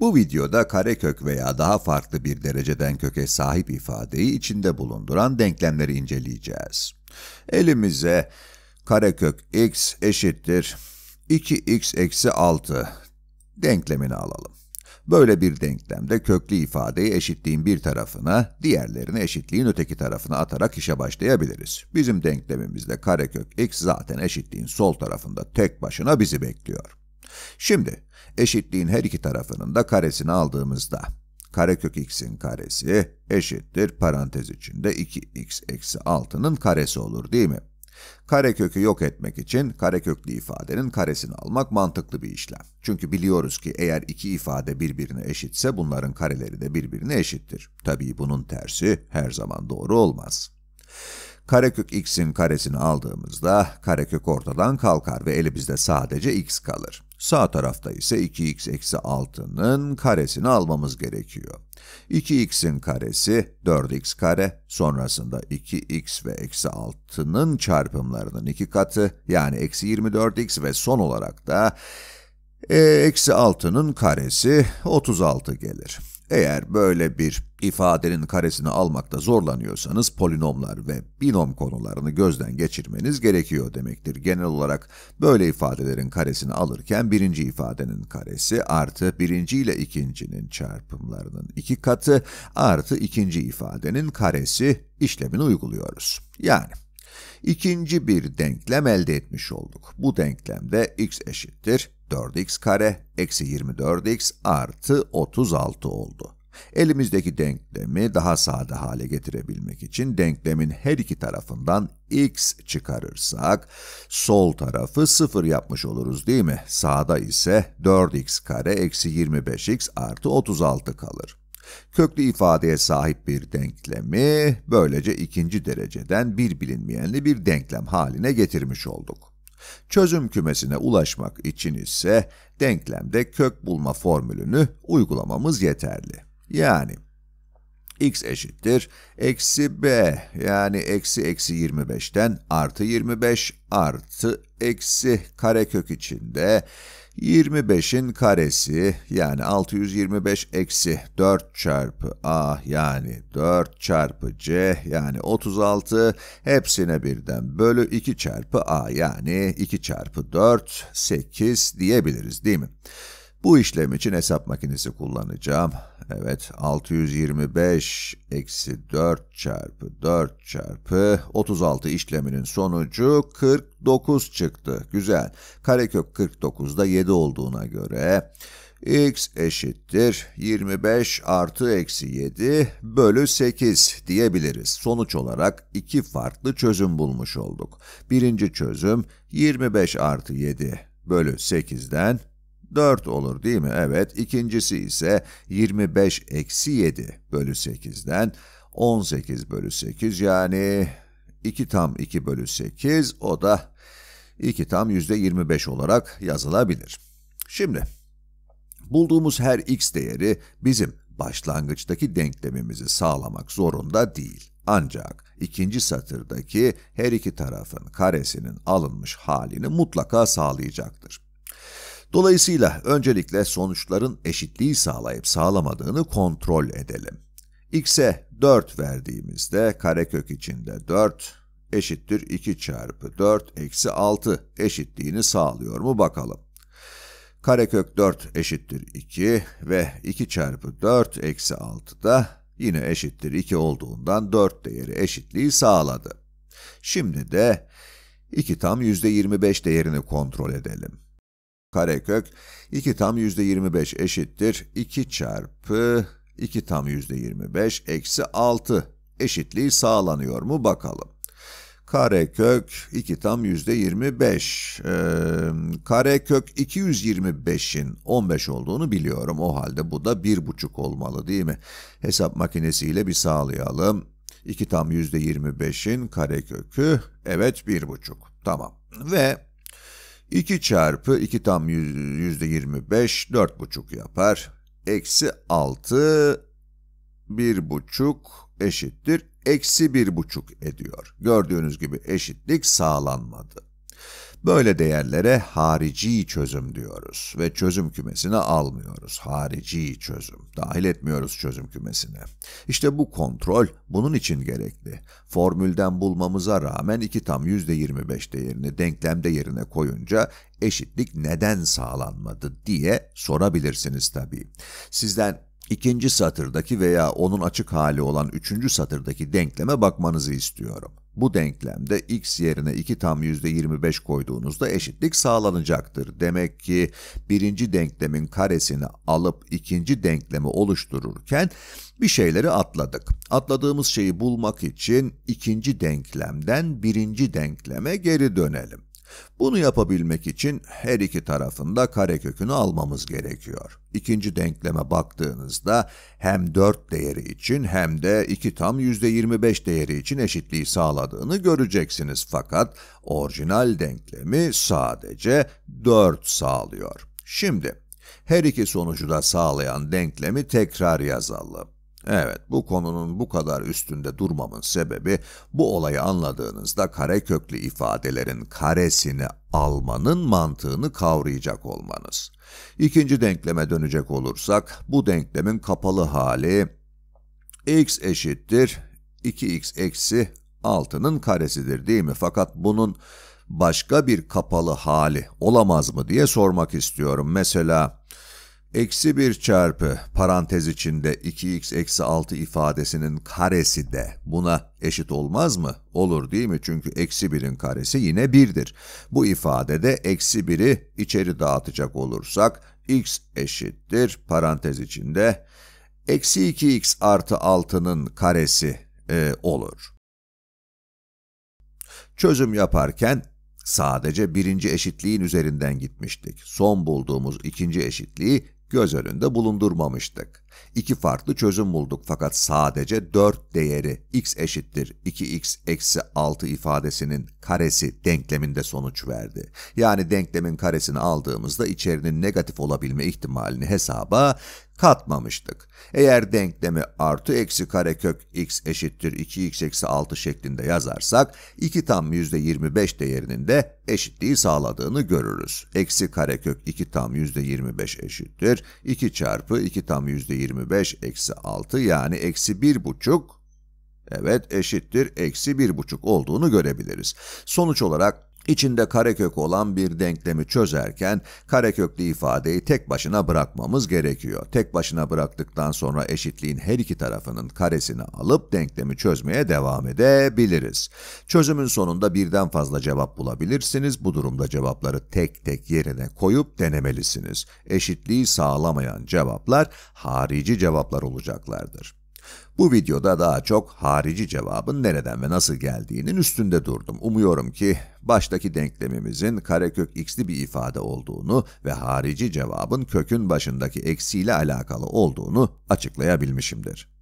Bu videoda karekök veya daha farklı bir dereceden köke sahip ifadeyi içinde bulunduran denklemleri inceleyeceğiz. Elimize karekök x eşittir 2x eksi 6 denklemini alalım. Böyle bir denklemde köklü ifadeyi eşitliğin bir tarafına, diğerlerini eşitliğin öteki tarafına atarak işe başlayabiliriz. Bizim denklemimizde karekök x zaten eşitliğin sol tarafında tek başına bizi bekliyor. Şimdi, eşitliğin her iki tarafının da karesini aldığımızda karekök x'in karesi eşittir parantez içinde 2x eksi 6'nın karesi olur değil mi? Karekökü yok etmek için kareköklü ifadenin karesini almak mantıklı bir işlem. Çünkü biliyoruz ki eğer iki ifade birbirine eşitse bunların kareleri de birbirine eşittir. Tabii bunun tersi her zaman doğru olmaz. Karekök x'in karesini aldığımızda karekök ortadan kalkar ve elimizde sadece x kalır. Sağ tarafta ise 2x eksi 6'nın karesini almamız gerekiyor. 2x'in karesi 4x kare, sonrasında 2x ve eksi 6'nın çarpımlarının iki katı, yani eksi 24x ve son olarak da e, eksi 6'nın karesi 36 gelir. Eğer böyle bir ifadenin karesini almakta zorlanıyorsanız polinomlar ve binom konularını gözden geçirmeniz gerekiyor demektir. Genel olarak böyle ifadelerin karesini alırken birinci ifadenin karesi artı birinci ile ikincinin çarpımlarının iki katı artı ikinci ifadenin karesi işlemini uyguluyoruz. Yani İkinci bir denklem elde etmiş olduk. Bu denklemde x eşittir 4x kare eksi 24x artı 36 oldu. Elimizdeki denklemi daha sade hale getirebilmek için denklemin her iki tarafından x çıkarırsak sol tarafı 0 yapmış oluruz değil mi? Sağda ise 4x kare eksi 25x artı 36 kalır. Köklü ifadeye sahip bir denklemi böylece ikinci dereceden bir bilinmeyenli bir denklem haline getirmiş olduk. Çözüm kümesine ulaşmak için ise denklemde kök bulma formülünü uygulamamız yeterli. Yani x eşittir eksi b yani eksi eksi 25'ten artı 25 artı eksi karekök içinde 25'in karesi yani 625 eksi 4 çarpı a yani 4 çarpı c yani 36 hepsine birden bölü 2 çarpı a yani 2 çarpı 4 8 diyebiliriz değil mi? Bu işlem için hesap makinesi kullanacağım. Evet 625 eksi 4 çarpı 4 çarpı 36 işleminin sonucu 49 çıktı. Güzel. Karekök 49'da 7 olduğuna göre x eşittir 25 artı eksi 7 bölü 8 diyebiliriz. Sonuç olarak iki farklı çözüm bulmuş olduk. Birinci çözüm 25 artı 7 bölü 8'den 4 olur değil mi? Evet. İkincisi ise 25 eksi 7 bölü 8'den 18 bölü 8 yani 2 tam 2 bölü 8 o da 2 tam %25 olarak yazılabilir. Şimdi bulduğumuz her x değeri bizim başlangıçtaki denklemimizi sağlamak zorunda değil. Ancak ikinci satırdaki her iki tarafın karesinin alınmış halini mutlaka sağlayacaktır. Dolayısıyla öncelikle sonuçların eşitliği sağlayıp sağlamadığını kontrol edelim. x'e 4 verdiğimizde karekök içinde 4 eşittir 2 çarpı 4 eksi 6 eşitliğini sağlıyor mu bakalım. Karekök 4 eşittir 2 ve 2 çarpı 4 eksi 6 da yine eşittir 2 olduğundan 4 değeri eşitliği sağladı. Şimdi de 2 tam %25 değerini kontrol edelim. Karekök 2 tam %25 eşittir 2 çarpı 2 tam %25 eksi 6 eşitliği sağlanıyor mu bakalım. Karekök 2 tam %25. Ee, karekök 225'in 15 olduğunu biliyorum. O halde bu da 1,5 olmalı değil mi? Hesap makinesiyle bir sağlayalım. 2 tam %25'in karekökü evet 1,5. Tamam. Ve 2 çarpı 2 tam yüzde 25, 4,5 yapar. Eksi 6, 1,5 eşittir. Eksi 1,5 ediyor. Gördüğünüz gibi eşitlik sağlanmadı. Böyle değerlere harici çözüm diyoruz ve çözüm kümesine almıyoruz. Harici çözüm. Dahil etmiyoruz çözüm kümesine. İşte bu kontrol bunun için gerekli. Formülden bulmamıza rağmen 2 tam %25 değerini denklemde yerine koyunca eşitlik neden sağlanmadı diye sorabilirsiniz tabii. Sizden ikinci satırdaki veya onun açık hali olan üçüncü satırdaki denkleme bakmanızı istiyorum. Bu denklemde x yerine 2 tam %25 koyduğunuzda eşitlik sağlanacaktır. Demek ki birinci denklemin karesini alıp ikinci denklemi oluştururken bir şeyleri atladık. Atladığımız şeyi bulmak için ikinci denklemden birinci denkleme geri dönelim. Bunu yapabilmek için her iki tarafında karekökünü almamız gerekiyor. İkinci denkleme baktığınızda hem 4 değeri için hem de 2 tam %25 değeri için eşitliği sağladığını göreceksiniz fakat orijinal denklemi sadece 4 sağlıyor. Şimdi her iki sonucu da sağlayan denklemi tekrar yazalım. Evet, bu konunun bu kadar üstünde durmamın sebebi bu olayı anladığınızda kareköklü ifadelerin karesini almanın mantığını kavrayacak olmanız. İkinci denkleme dönecek olursak, bu denklemin kapalı hali x eşittir 2x eksi 6'nın karesidir değil mi? Fakat bunun başka bir kapalı hali olamaz mı diye sormak istiyorum. Mesela Eksi 1 çarpı parantez içinde 2x eksi 6 ifadesinin karesi de buna eşit olmaz mı? Olur değil mi? Çünkü eksi 1'in karesi yine 1'dir. Bu ifadede eksi 1'i içeri dağıtacak olursak x eşittir parantez içinde eksi 2x artı 6'nın karesi e, olur. Çözüm yaparken Sadece birinci eşitliğin üzerinden gitmiştik. Son bulduğumuz ikinci eşitliği göz önünde bulundurmamıştık. İki farklı çözüm bulduk fakat sadece 4 değeri x eşittir 2x eksi 6 ifadesinin karesi denkleminde sonuç verdi. Yani denklemin karesini aldığımızda içerinin negatif olabilme ihtimalini hesaba katmamıştık. Eğer denklemi artı eksi karekök x eşittir 2x eksi 6 şeklinde yazarsak, 2 tam %25 değerinin de eşitliği sağladığını görürüz. Eksi karekök 2 tam %25 eşittir, 2 çarpı 2 tam %25 25 eksi 6 yani eksi buçuk evet eşittir eksi buçuk olduğunu görebiliriz. Sonuç olarak İçinde karekök olan bir denklemi çözerken kareköklü ifadeyi tek başına bırakmamız gerekiyor. Tek başına bıraktıktan sonra eşitliğin her iki tarafının karesini alıp denklemi çözmeye devam edebiliriz. Çözümün sonunda birden fazla cevap bulabilirsiniz. Bu durumda cevapları tek tek yerine koyup denemelisiniz. Eşitliği sağlamayan cevaplar harici cevaplar olacaklardır. Bu videoda daha çok harici cevabın nereden ve nasıl geldiğinin üstünde durdum. Umuyorum ki baştaki denklemimizin karekök x'li bir ifade olduğunu ve harici cevabın kökün başındaki eksiyle alakalı olduğunu açıklayabilmişimdir.